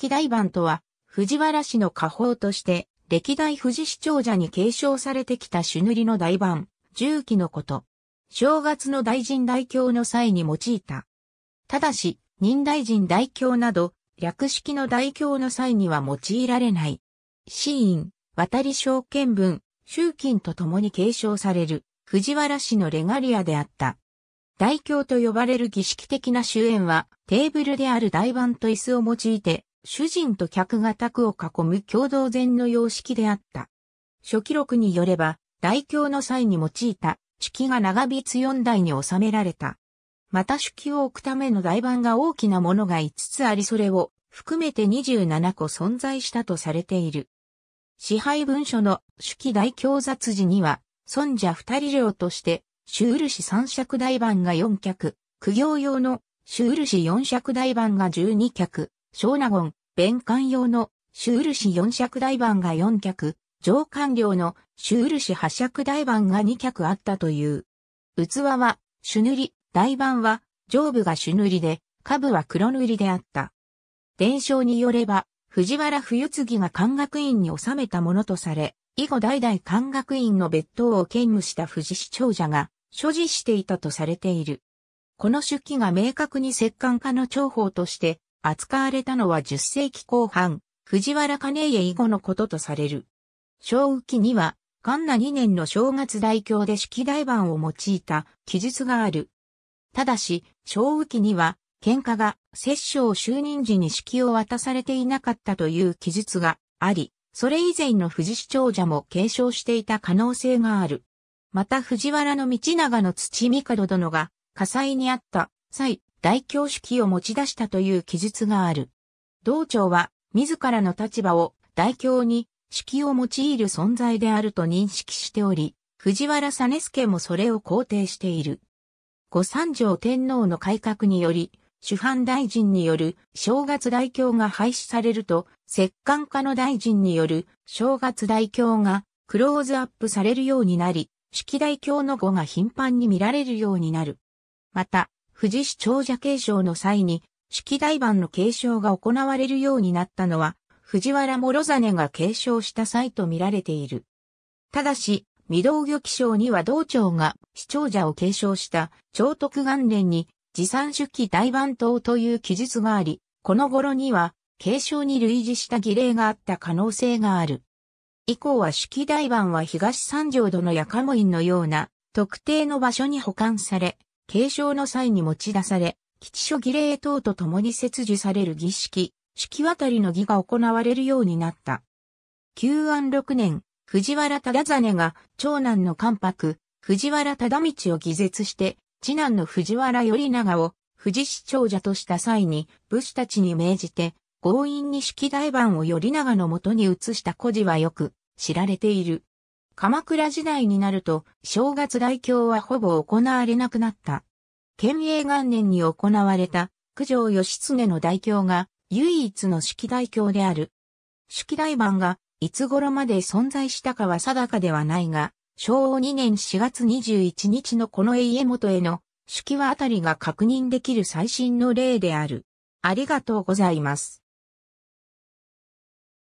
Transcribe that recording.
式台番とは、藤原氏の家宝として、歴代富士市長者に継承されてきた朱塗りの台番、重機のこと。正月の大臣代表の際に用いた。ただし、任大臣大表など、略式の代表の際には用いられない。死因、渡り証券文、集金と共に継承される、藤原氏のレガリアであった。大表と呼ばれる儀式的な終焉は、テーブルである台盤と椅子を用いて、主人と客が宅を囲む共同禅の様式であった。初記録によれば、大京の際に用いた、手記が長引つ四代に収められた。また手記を置くための台盤が大きなものが5つありそれを含めて27個存在したとされている。支配文書の手記大教雑字には、尊者二人領として、修漆三尺台盤が4脚、苦行用の修漆四尺台盤が12脚、小納言、弁官用のシュール紙4尺台板が4脚、上官僚のシュール紙8尺台板が2脚あったという。器は朱塗り、台板は上部が朱塗りで、下部は黒塗りであった。伝承によれば、藤原冬次が官学院に収めたものとされ、以後代々官学院の別当を兼務した藤氏長者が所持していたとされている。この手記が明確に摂関家の重宝として扱われたのは10世紀後半、藤原兼家以後のこととされる。正雨期には、神奈2年の正月大教で式台版を用いた記述がある。ただし、正雨期には、喧嘩が摂政就任時に式を渡されていなかったという記述があり、それ以前の藤市長者も継承していた可能性がある。また藤原道長の土角殿が火災にあった際、大教主を持ち出したという記述がある。道長は自らの立場を大教に主を用いる存在であると認識しており、藤原実助もそれを肯定している。五三条天皇の改革により、主犯大臣による正月大教が廃止されると、摂関家の大臣による正月大教がクローズアップされるようになり、式大教の語が頻繁に見られるようになる。また、富士市長者継承の際に、式台版の継承が行われるようになったのは、藤原諸実が継承した際と見られている。ただし、御道漁記章には道長が市長者を継承した長徳元年に持参出記大番頭という記述があり、この頃には継承に類似した儀礼があった可能性がある。以降は式台版は東三条戸のカモインのような特定の場所に保管され、継承の際に持ち出され、基地儀礼等と共に切除される儀式、式渡りの儀が行われるようになった。旧安6年、藤原忠真が長男の関白、藤原忠道を偽絶して、次男の藤原頼長を藤氏長者とした際に武士たちに命じて、強引に式台盤を頼長のもとに移した故事はよく知られている。鎌倉時代になると、正月代表はほぼ行われなくなった。県営元年に行われた、九条義経の大表が、唯一の式大表である。式大版が、いつ頃まで存在したかは定かではないが、昭和2年4月21日のこの家元への、式はあたりが確認できる最新の例である。ありがとうございます。